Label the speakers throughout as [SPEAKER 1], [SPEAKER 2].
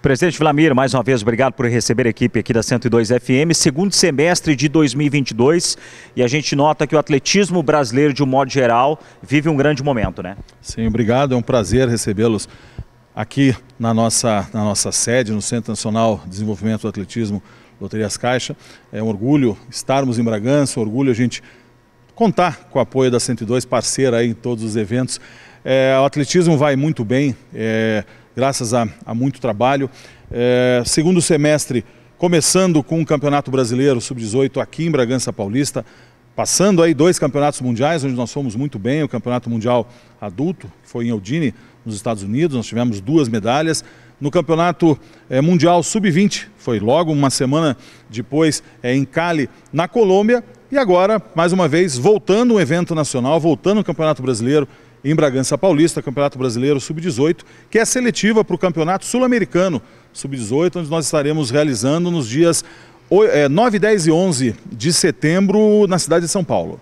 [SPEAKER 1] Presidente Vlamir, mais uma vez, obrigado por receber a equipe aqui da 102 FM. Segundo semestre de 2022 e a gente nota que o atletismo brasileiro, de um modo geral, vive um grande momento, né?
[SPEAKER 2] Sim, obrigado. É um prazer recebê-los aqui na nossa, na nossa sede, no Centro Nacional de Desenvolvimento do Atletismo Loterias Caixa. É um orgulho estarmos em Bragança, um orgulho a gente contar com o apoio da 102, parceira aí em todos os eventos. É, o atletismo vai muito bem. É, graças a, a muito trabalho. É, segundo semestre, começando com o Campeonato Brasileiro Sub-18 aqui em Bragança Paulista, passando aí dois campeonatos mundiais, onde nós fomos muito bem, o Campeonato Mundial Adulto, que foi em Eudine, nos Estados Unidos, nós tivemos duas medalhas. No Campeonato é, Mundial Sub-20, foi logo uma semana depois é, em Cali, na Colômbia. E agora, mais uma vez, voltando um evento nacional, voltando o Campeonato Brasileiro, em Bragança Paulista, Campeonato Brasileiro Sub-18, que é seletiva para o Campeonato Sul-Americano Sub-18, onde nós estaremos realizando nos dias 9, 10 é, e 11 de
[SPEAKER 1] setembro na cidade de São Paulo.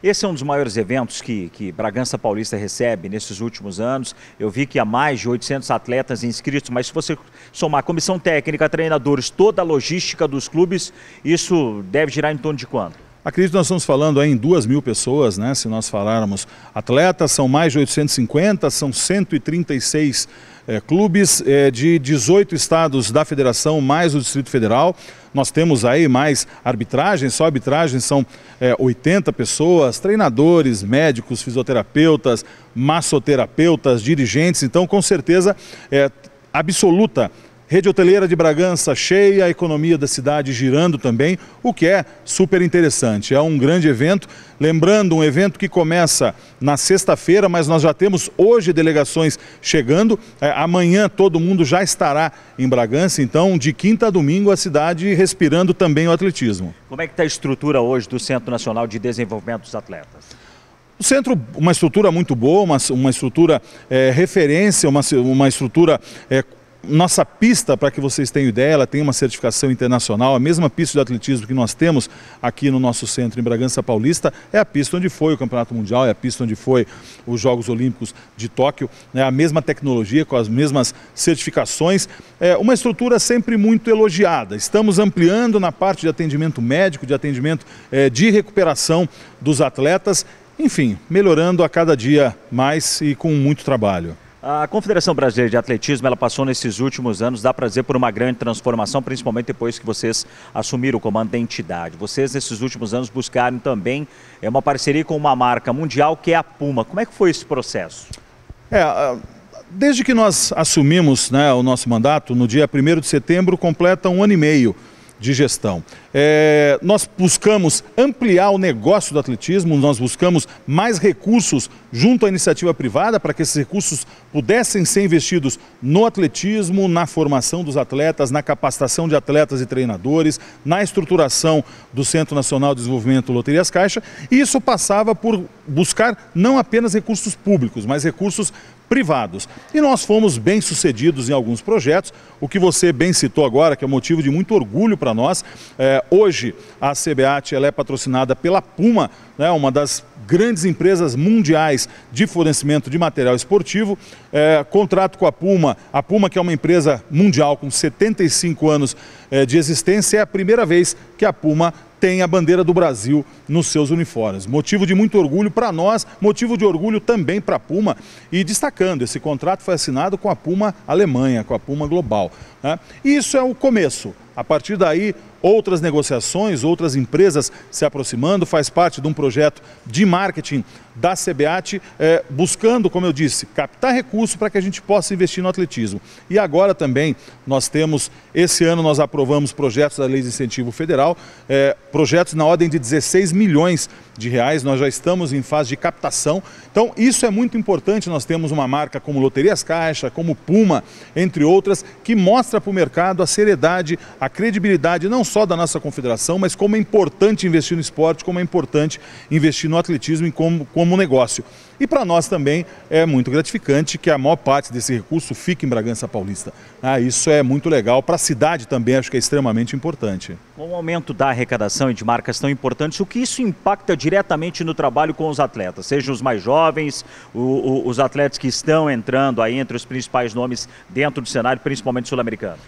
[SPEAKER 1] Esse é um dos maiores eventos que, que Bragança Paulista recebe nesses últimos anos. Eu vi que há mais de 800 atletas inscritos, mas se você somar comissão técnica, treinadores, toda a logística dos clubes, isso deve girar em torno de quanto?
[SPEAKER 2] Acredito que nós estamos falando aí em duas mil pessoas, né? Se nós falarmos atletas, são mais de 850, são 136 é, eh, clubes é, de 18 estados da federação, mais o Distrito Federal. Nós temos aí mais arbitragens, só arbitragem são é, eh, 80 pessoas, treinadores, médicos, fisioterapeutas, massoterapeutas, dirigentes. Então, com certeza, é absoluta Rede hoteleira de Bragança cheia, a economia da cidade girando também, o que é super interessante. É um grande evento. Lembrando, um evento que começa na sexta-feira, mas nós já temos hoje delegações chegando. É, amanhã todo mundo já estará em Bragança, então de quinta a domingo a cidade respirando também o atletismo.
[SPEAKER 1] Como é que está a estrutura hoje do Centro Nacional de Desenvolvimento dos Atletas?
[SPEAKER 2] O centro, uma estrutura muito boa, uma, uma estrutura é, referência, uma, uma estrutura é, nossa pista, para que vocês tenham ideia, ela tem uma certificação internacional, a mesma pista de atletismo que nós temos aqui no nosso centro em Bragança Paulista, é a pista onde foi o Campeonato Mundial, é a pista onde foi os Jogos Olímpicos de Tóquio, é a mesma tecnologia, com as mesmas certificações, é uma estrutura sempre muito elogiada. Estamos ampliando na parte de atendimento médico, de atendimento é, de recuperação dos atletas, enfim, melhorando a cada dia mais e com muito trabalho.
[SPEAKER 1] A Confederação Brasileira de Atletismo, ela passou nesses últimos anos, dá prazer dizer, por uma grande transformação, principalmente depois que vocês assumiram o comando da entidade. Vocês, nesses últimos anos, buscaram também é, uma parceria com uma marca mundial, que é a Puma. Como é que foi esse processo?
[SPEAKER 2] É, desde que nós assumimos né, o nosso mandato, no dia 1 de setembro, completa um ano e meio de gestão. É, nós buscamos ampliar o negócio do atletismo, nós buscamos mais recursos junto à iniciativa privada para que esses recursos pudessem ser investidos no atletismo, na formação dos atletas, na capacitação de atletas e treinadores, na estruturação do Centro Nacional de Desenvolvimento Loterias Caixa. E isso passava por buscar não apenas recursos públicos, mas recursos privados. E nós fomos bem sucedidos em alguns projetos, o que você bem citou agora, que é motivo de muito orgulho para nós. É, hoje, a CBAT ela é patrocinada pela Puma, né, uma das grandes empresas mundiais de fornecimento de material esportivo é, contrato com a Puma. A Puma, que é uma empresa mundial com 75 anos é, de existência, é a primeira vez que a Puma tem a bandeira do Brasil nos seus uniformes. Motivo de muito orgulho para nós, motivo de orgulho também para a Puma. E destacando, esse contrato foi assinado com a Puma Alemanha, com a Puma Global. Né? E isso é o começo. A partir daí, outras negociações, outras empresas se aproximando, faz parte de um projeto de marketing da CBAT, é, eh, buscando, como eu disse, captar recursos para que a gente possa investir no atletismo. E agora também nós temos, esse ano nós aprovamos projetos da Lei de Incentivo Federal, é, projetos na ordem de 16 milhões de reais. Nós já estamos em fase de captação. Então, isso é muito importante. Nós temos uma marca como Loterias Caixa, como Puma, entre outras, que mostra para o mercado a seriedade, a credibilidade não só da nossa confederação, mas como é importante investir no esporte, como é importante investir no atletismo e como, como negócio. E para nós também é muito gratificante que a maior parte desse recurso fique em Bragança Paulista. Ah, isso é muito legal. Para a cidade também acho que é extremamente importante.
[SPEAKER 1] Com o aumento da arrecadação e de marcas tão importantes, o que isso impacta diretamente no trabalho com os atletas? Sejam os mais jovens, o, o, os atletas que estão entrando aí entre os principais nomes dentro do cenário, principalmente sul-americano.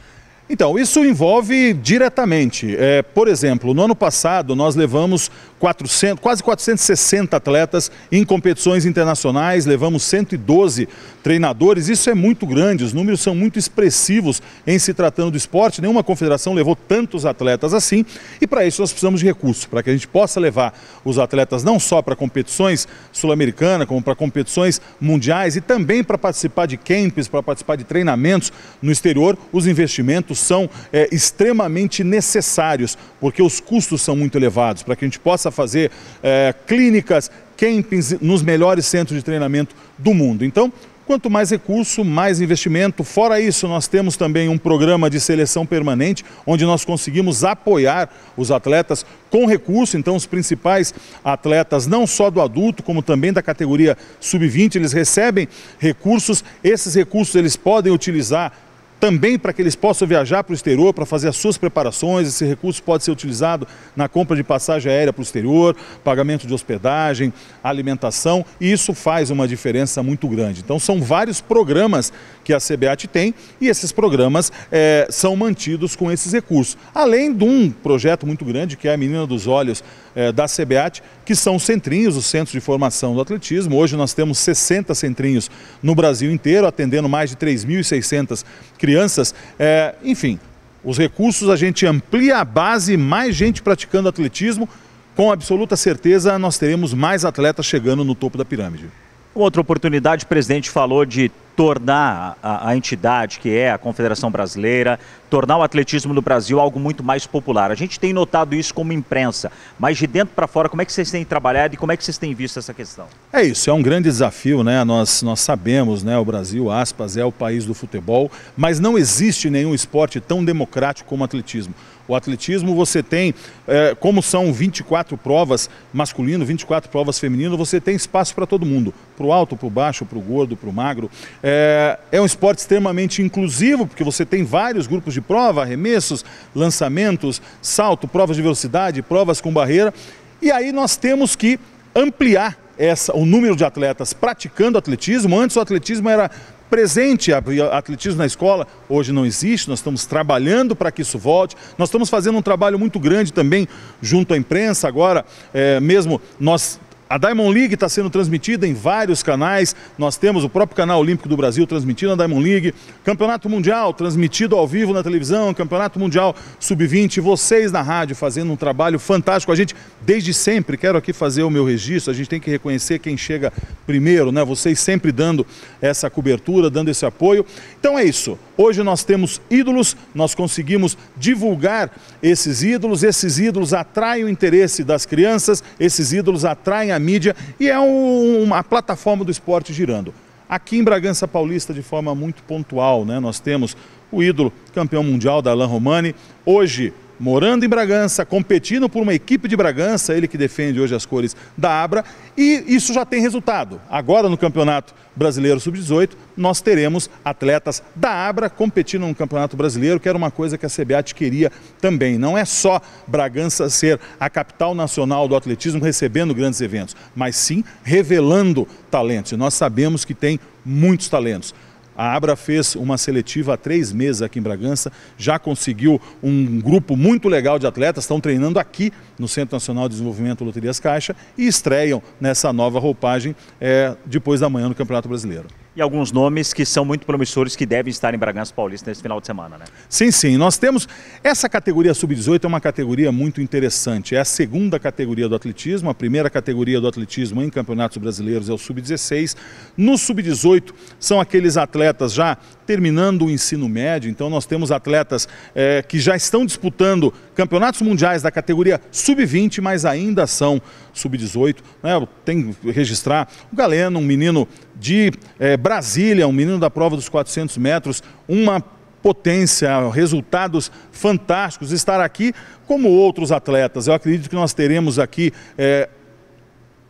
[SPEAKER 2] Então, isso envolve diretamente. É, por exemplo, no ano passado nós levamos 400, quase 460 atletas em competições internacionais, levamos 112 treinadores. Isso é muito grande, os números são muito expressivos em se tratando do esporte. Nenhuma confederação levou tantos atletas assim. E para isso nós precisamos de recursos, para que a gente possa levar os atletas não só para competições sul-americana, como para competições mundiais e também para participar de camps, para participar de treinamentos no exterior. Os investimentos são é, extremamente necessários, porque os custos são muito elevados. Para que a gente possa possa fazer é, clínicas, campings nos melhores centros de treinamento do mundo. Então, Quanto mais recurso, mais investimento. Fora isso, nós temos também um programa de seleção permanente, onde nós conseguimos apoiar os atletas com recurso. Então, os principais atletas, não só do adulto, como também da categoria sub-20, eles recebem recursos. Esses recursos eles podem utilizar também para que eles possam viajar para o exterior para fazer as suas preparações. Esse recurso pode ser utilizado na compra de passagem aérea para o exterior, pagamento de hospedagem, alimentação, e isso faz uma diferença muito grande. Então, são vários programas que a CBAT tem e esses programas é, são mantidos com esses recursos. Além de um projeto muito grande que é a Menina dos Olhos é, da CBAT, que são os centrinhos, os centros de formação do atletismo. Hoje nós temos 60 centrinhos no Brasil inteiro, atendendo mais de 3.600 crianças crianças. É, enfim, os recursos, a gente amplia a base, mais gente praticando atletismo. Com absoluta certeza, nós teremos mais atletas chegando no topo da pirâmide.
[SPEAKER 1] Outra oportunidade, o presidente falou de tornar a, a, entidade que é a Confederação Brasileira, tornar o atletismo no Brasil algo muito mais popular. A gente tem notado isso como imprensa, mas de dentro para fora, como é que vocês têm trabalhado e como é que vocês têm visto essa questão?
[SPEAKER 2] É isso, é um grande desafio, né? Nós, nós sabemos, né? O Brasil, aspas, é o país do futebol, mas não existe nenhum esporte tão democrático como o atletismo. O atletismo você tem, é, como são 24 provas masculino, 24 provas feminino, você tem espaço para todo mundo, para o alto, para o baixo, para o gordo, para o magro. É, é, é, um esporte extremamente inclusivo, porque você tem vários grupos de prova, arremessos, lançamentos, salto, provas de velocidade, provas com barreira. E aí nós temos que ampliar essa, o número de atletas praticando atletismo. Antes o atletismo era presente atletismo na escola, hoje não existe, nós estamos trabalhando para que isso volte, nós estamos fazendo um trabalho muito grande também junto à imprensa agora, é, mesmo nós a Diamond League está sendo transmitida em vários canais. Nós temos o próprio canal Olímpico do Brasil transmitindo a Diamond League. Campeonato Mundial transmitido ao vivo na televisão. Campeonato Mundial Sub-20. Vocês na rádio fazendo um trabalho fantástico. A gente, desde sempre, quero aqui fazer o meu registro. A gente tem que reconhecer quem chega primeiro, né? Vocês sempre dando essa cobertura, dando esse apoio. Então é isso. Hoje nós temos ídolos, nós conseguimos divulgar esses ídolos. Esses ídolos atraem o interesse das crianças, esses ídolos atraem a mídia e é um, uma plataforma do esporte girando. Aqui em Bragança Paulista, de forma muito pontual, né? nós temos o ídolo campeão mundial da Alain Romani, hoje morando em Bragança, competindo por uma equipe de Bragança, ele que defende hoje as cores da Abra, e isso já tem resultado. Agora no Campeonato Brasileiro Sub-18, nós teremos atletas da Abra competindo no Campeonato Brasileiro, que era uma coisa que a CBAT queria também. Não é só Bragança ser a capital nacional do atletismo recebendo grandes eventos, mas sim revelando talentos. E nós sabemos que tem muitos talentos. A Abra fez uma seletiva há três meses aqui em Bragança, já conseguiu um grupo muito legal de atletas, estão treinando aqui no Centro Nacional de Desenvolvimento Loterias Caixa e estreiam nessa nova roupagem é, depois da manhã no Campeonato
[SPEAKER 1] Brasileiro. E alguns nomes que são muito promissores que devem estar em Bragança Paulista nesse final de semana, né?
[SPEAKER 2] Sim, sim. Nós temos. Essa categoria sub-18 é uma categoria muito interessante. É a segunda categoria do atletismo. A primeira categoria do atletismo em campeonatos brasileiros é o sub-16. No sub-18 são aqueles atletas já terminando o ensino médio, então nós temos atletas é, que já estão disputando campeonatos mundiais da categoria sub-20, mas ainda são sub-18. Né? Tem que registrar o Galeno, um menino de é, Brasília, um menino da prova dos 400 metros, uma potência, resultados fantásticos, estar aqui como outros atletas. Eu acredito que nós teremos aqui é,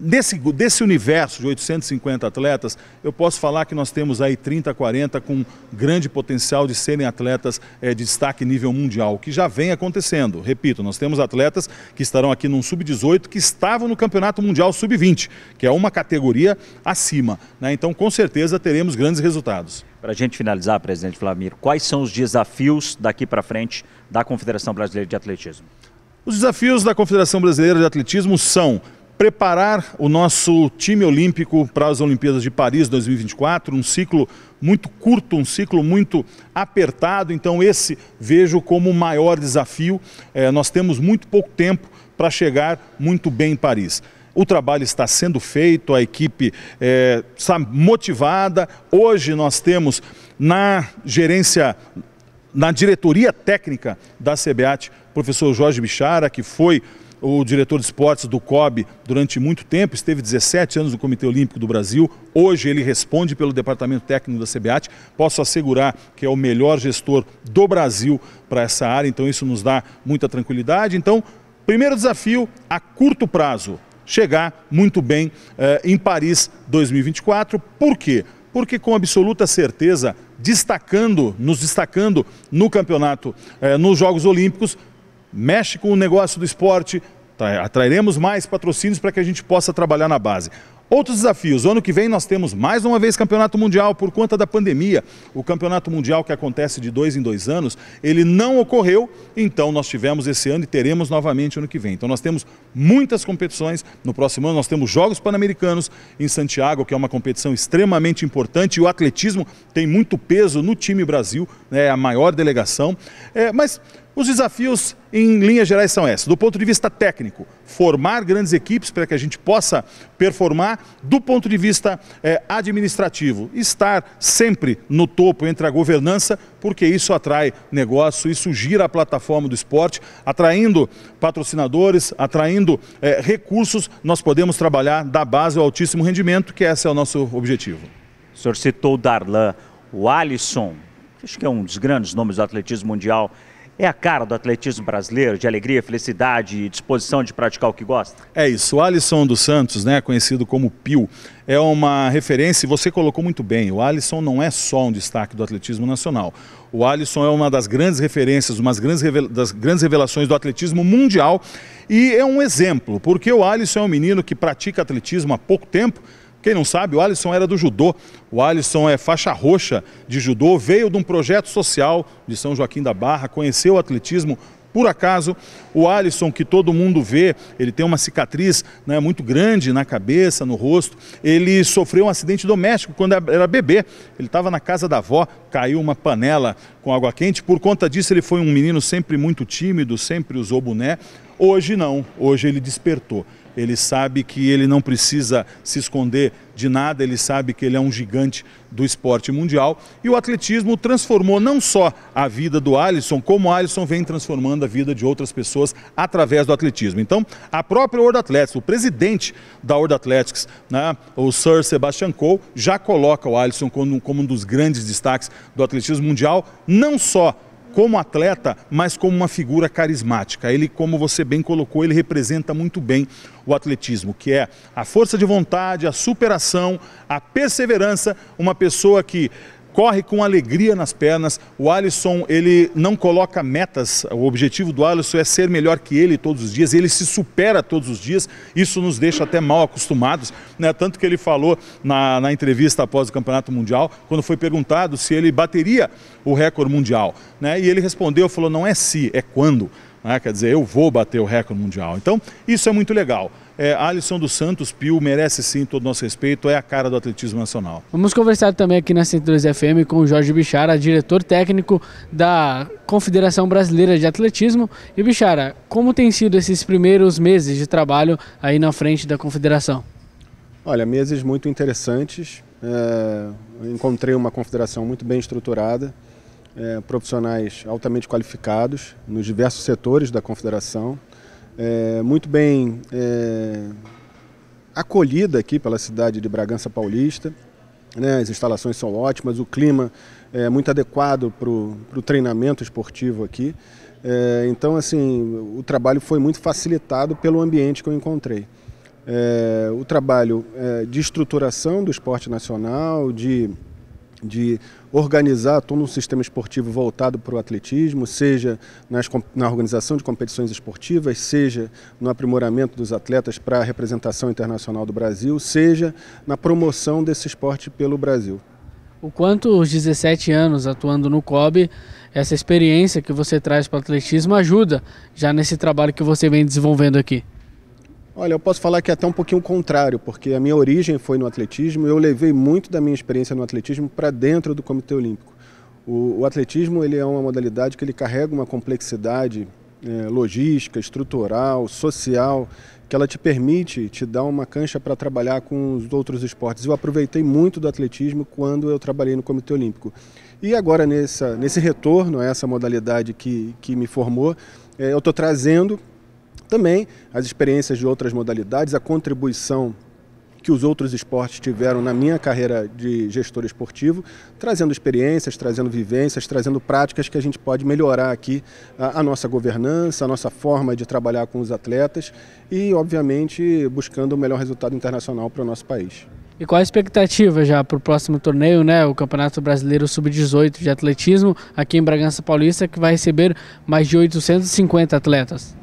[SPEAKER 2] Desse, desse universo de 850 atletas, eu posso falar que nós temos aí 30, 40 com grande potencial de serem atletas é, de destaque nível mundial, que já vem acontecendo. Repito, nós temos atletas que estarão aqui num sub-18 que estavam no Campeonato Mundial Sub-20, que é uma categoria acima. Né? Então, com
[SPEAKER 1] certeza, teremos grandes resultados. Para a gente finalizar, presidente Flamir, quais são os desafios daqui para frente da Confederação Brasileira de Atletismo?
[SPEAKER 2] Os desafios da Confederação Brasileira de Atletismo são preparar o nosso time olímpico para as Olimpíadas de Paris 2024, um ciclo muito curto, um ciclo muito apertado. Então, esse vejo como o maior desafio. É, nós temos muito pouco tempo para chegar muito bem em Paris. O trabalho está sendo feito, a equipe é, está motivada. Hoje nós temos na gerência na diretoria técnica da CBAT, professor Jorge Bichara, que foi o diretor de esportes do COB durante muito tempo, esteve 17 anos no Comitê Olímpico do Brasil. Hoje ele responde pelo departamento técnico da CBAT. Posso assegurar que é o melhor gestor do Brasil para essa área, então isso nos dá muita tranquilidade. Então, primeiro desafio a curto prazo, chegar muito bem eh, em Paris 2024. Por quê? Porque com absoluta certeza, destacando, nos destacando no campeonato, eh, nos Jogos Olímpicos, mexe com o negócio do esporte, tá, atrairemos mais patrocínios para que a gente possa trabalhar na base. Outros desafios. O ano que vem nós temos mais uma vez campeonato mundial por conta da pandemia. O campeonato mundial que acontece de dois em dois anos, ele não ocorreu, então nós tivemos esse ano e teremos novamente ano que vem. Então nós temos muitas competições. No próximo ano nós temos Jogos Pan-Americanos em Santiago, que é uma competição extremamente importante. E o atletismo tem muito peso no time Brasil, né, é a maior delegação. É, mas os desafios, em linhas gerais, são esses. Do ponto de vista técnico, formar grandes equipes para que a gente possa performar. Do ponto de vista eh, administrativo, estar sempre no topo entre a governança, porque isso atrai negócio, isso gira a plataforma do esporte, atraindo patrocinadores, atraindo eh, recursos. Nós podemos trabalhar da base ao altíssimo rendimento, que esse é o nosso objetivo.
[SPEAKER 1] O senhor citou o Darlan, o Alisson, acho que é um dos grandes nomes do atletismo mundial é a cara do atletismo brasileiro, de alegria, felicidade e disposição de praticar o que
[SPEAKER 2] gosta? É isso. O Alisson dos Santos, né, conhecido como Pio, é uma referência e você colocou muito bem. O Alisson não é só um destaque do atletismo nacional. O Alisson é uma das grandes referências, uma das grandes revelações do atletismo mundial e é um exemplo, porque o Alisson é um menino que pratica atletismo há pouco tempo, quem não sabe, o Alisson era do judô. O Alisson é faixa roxa de judô, veio de um projeto social de São Joaquim da Barra, conheceu o atletismo por acaso. O Alisson, que todo mundo vê, ele tem uma cicatriz né, muito grande na cabeça, no rosto. Ele sofreu um acidente doméstico quando era bebê. Ele estava na casa da avó, caiu uma panela com água quente. Por conta disso, ele foi um menino sempre muito tímido, sempre usou boné. Hoje não, hoje ele despertou. Ele sabe que ele não precisa se esconder de nada, ele sabe que ele é um gigante do esporte mundial. E o atletismo transformou não só a vida do Alisson, como o Alisson vem transformando a vida de outras pessoas através do atletismo. Então, a própria World Athletics, o presidente da World Athletics, né, o Sir Sebastian Coe, já coloca o Alisson como, como um dos grandes destaques do atletismo mundial, não só como atleta, mas como uma figura carismática. Ele, como você bem colocou, ele representa muito bem o atletismo, que é a força de vontade, a superação, a perseverança, uma pessoa que corre com alegria nas pernas. O Alisson, ele não coloca metas. O objetivo do Alisson é ser melhor que ele todos os dias. Ele se supera todos os dias. Isso nos deixa até mal acostumados. Né? Tanto que ele falou na, na entrevista após o Campeonato Mundial, quando foi perguntado se ele bateria o recorde mundial. Né? E ele respondeu, falou, não é se, é quando. Né? Quer dizer, eu vou bater o recorde mundial. Então, isso é muito legal. É, Alisson dos Santos Pio merece sim todo o nosso respeito, é a cara do atletismo nacional.
[SPEAKER 3] Vamos conversar também aqui na 102 FM com o Jorge Bichara, diretor técnico da Confederação Brasileira de Atletismo. E Bichara, como tem sido esses primeiros meses de trabalho aí na frente da confederação? Olha, meses muito interessantes. É, encontrei uma confederação muito bem estruturada, é, profissionais altamente qualificados nos diversos setores da confederação é, muito bem é, acolhida aqui pela cidade de Bragança Paulista. Né? As instalações são ótimas, o clima é muito adequado para o treinamento esportivo aqui. É, então, assim, o trabalho foi muito facilitado pelo ambiente que eu encontrei. É, o trabalho é, de estruturação do esporte nacional, de de organizar todo um sistema esportivo voltado para o atletismo, seja nas, na organização de competições esportivas, seja no aprimoramento dos atletas para a representação internacional do Brasil, seja na promoção desse esporte pelo Brasil. O quanto os 17 anos atuando no COB, essa experiência que você traz para o atletismo ajuda já nesse trabalho que você vem desenvolvendo aqui? Olha, eu posso falar que é até um pouquinho contrário, porque a minha origem foi no atletismo, eu levei muito da minha experiência no atletismo para dentro do Comitê Olímpico. O, o, atletismo ele é uma modalidade que ele carrega uma complexidade é, logística, estrutural, social, que ela te permite, te dá uma cancha para trabalhar com os outros esportes. Eu aproveitei muito do atletismo quando eu trabalhei no Comitê Olímpico. E agora, nessa, nesse retorno a essa modalidade que, que me formou, é, eu estou trazendo também as experiências de outras modalidades, a contribuição que os outros esportes tiveram na minha carreira de gestor esportivo, trazendo experiências, trazendo vivências, trazendo práticas que a gente pode melhorar aqui a, a nossa governança, a nossa forma de trabalhar com os atletas e, obviamente, buscando o melhor resultado internacional para o nosso país. E qual a expectativa já para o próximo torneio, né? O Campeonato Brasileiro Sub-18 de Atletismo, aqui em Bragança Paulista, que vai receber mais de 850 atletas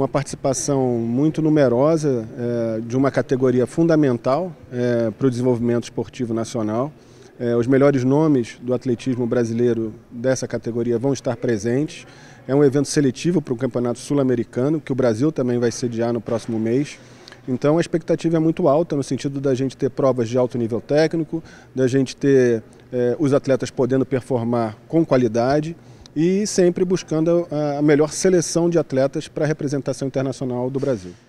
[SPEAKER 3] uma participação muito numerosa é, de uma categoria fundamental é, para o desenvolvimento esportivo nacional. É, os melhores nomes do atletismo brasileiro dessa categoria vão estar presentes. É um evento seletivo para o Campeonato Sul-Americano, que o Brasil também vai sediar no próximo mês. Então a expectativa é muito alta no sentido da gente ter provas de alto nível técnico, da gente ter é, os atletas podendo performar com qualidade e sempre buscando a melhor seleção de atletas para a representação internacional do Brasil.